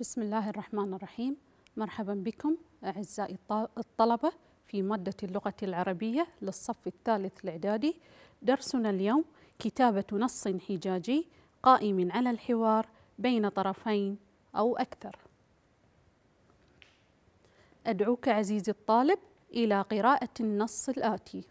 بسم الله الرحمن الرحيم مرحبا بكم أعزائي الطلبة في مادة اللغة العربية للصف الثالث الإعدادي درسنا اليوم كتابة نص حجاجي قائم على الحوار بين طرفين أو أكثر أدعوك عزيزي الطالب إلى قراءة النص الآتي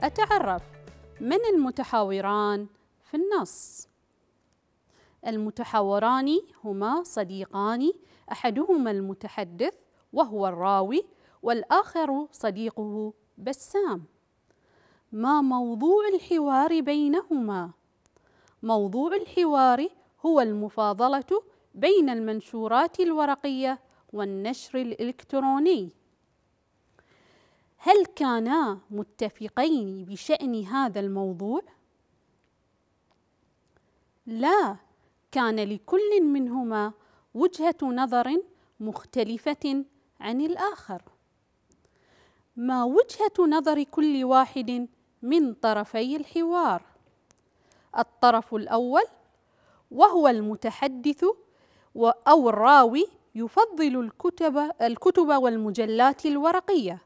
أتعرف من المتحاوران في النص المتحاوران هما صديقان أحدهما المتحدث وهو الراوي والآخر صديقه بسام ما موضوع الحوار بينهما موضوع الحوار هو المفاضله بين المنشورات الورقيه والنشر الالكتروني هل كانا متفقين بشأن هذا الموضوع؟ لا، كان لكل منهما وجهة نظر مختلفة عن الآخر. ما وجهة نظر كل واحد من طرفي الحوار؟ الطرف الأول وهو المتحدث أو الراوي يفضل الكتب, الكتب والمجلات الورقية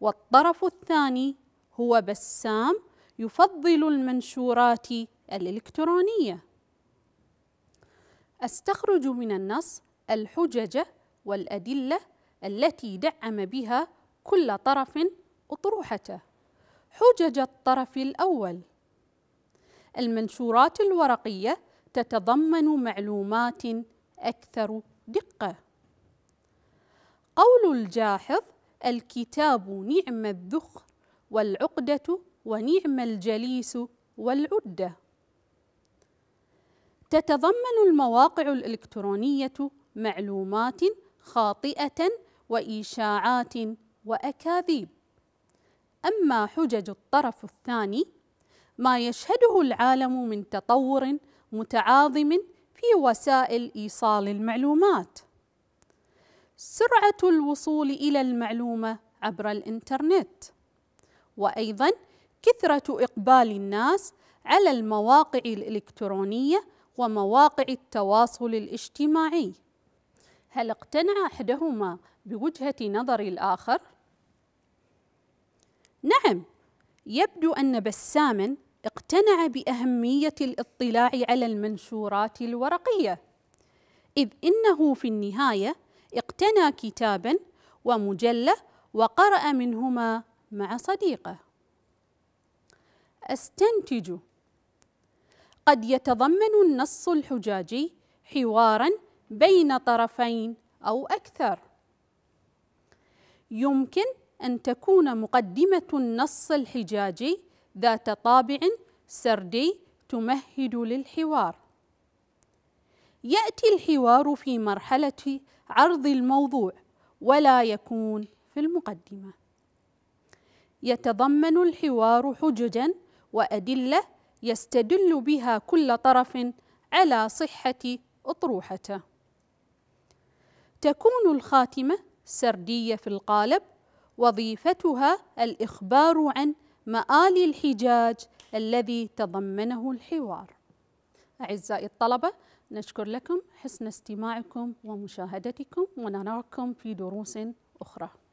والطرف الثاني هو بسام يفضل المنشورات الإلكترونية أستخرج من النص الحجج والأدلة التي دعم بها كل طرف أطروحته حجج الطرف الأول المنشورات الورقية تتضمن معلومات أكثر دقة قول الجاحظ الكتاب نعم الذخر والعقدة ونعم الجليس والعدة تتضمن المواقع الإلكترونية معلومات خاطئة وإشاعات وأكاذيب أما حجج الطرف الثاني ما يشهده العالم من تطور متعاظم في وسائل إيصال المعلومات سرعة الوصول إلى المعلومة عبر الإنترنت وأيضا كثرة إقبال الناس على المواقع الإلكترونية ومواقع التواصل الاجتماعي هل اقتنع أحدهما بوجهة نظر الآخر؟ نعم يبدو أن بساما اقتنع بأهمية الاطلاع على المنشورات الورقية إذ إنه في النهاية اقتنى كتابا ومجلة وقرأ منهما مع صديقه أستنتج قد يتضمن النص الحجاجي حوارا بين طرفين أو أكثر يمكن أن تكون مقدمة النص الحجاجي ذات طابع سردي تمهد للحوار يأتي الحوار في مرحلة عرض الموضوع ولا يكون في المقدمة يتضمن الحوار حججا وأدلة يستدل بها كل طرف على صحة أطروحته تكون الخاتمة سردية في القالب وظيفتها الإخبار عن مآل الحجاج الذي تضمنه الحوار أعزائي الطلبة نشكر لكم حسن استماعكم ومشاهدتكم ونراكم في دروس أخرى